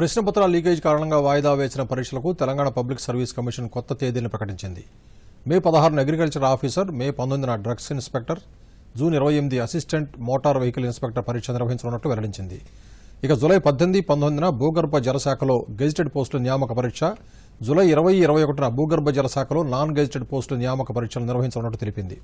ప్రశ్నపత్ర leakage కారణంగా వాయిదా వేసిన పరీక్షలకు తెలంగాణ పబ్లిక్ సర్వీస్ కమిషన్ కొత్త తేదీని ప్రకటించింది మే పదహారును అగ్రికల్చర్ ఆఫీసర్ మే పంతొమ్మిదిన డ్రగ్స్ ఇన్స్పెక్టర్ జూన్ ఇరవై ఎనిమిది అసిస్టెంట్ మోటార్ వెహికల్ ఇన్స్పెక్టర్ పరీక్ష నిర్వహించనున్నట్లు వెల్లడించింది ఇక జులై పద్దెనిమిది పంతొమ్మిదిన భూగర్భ జలశాఖలో గెజిటెడ్ పోస్టుల నియామక పరీక్ష జులై ఇరవై ఇరవై ఒకటిన భూగర్భ జలశాఖలో నాన్ గెజిటెడ్ పోస్టుల నియామక పరీక్షలు నిర్వహించనున్నట్టు తెలిపింది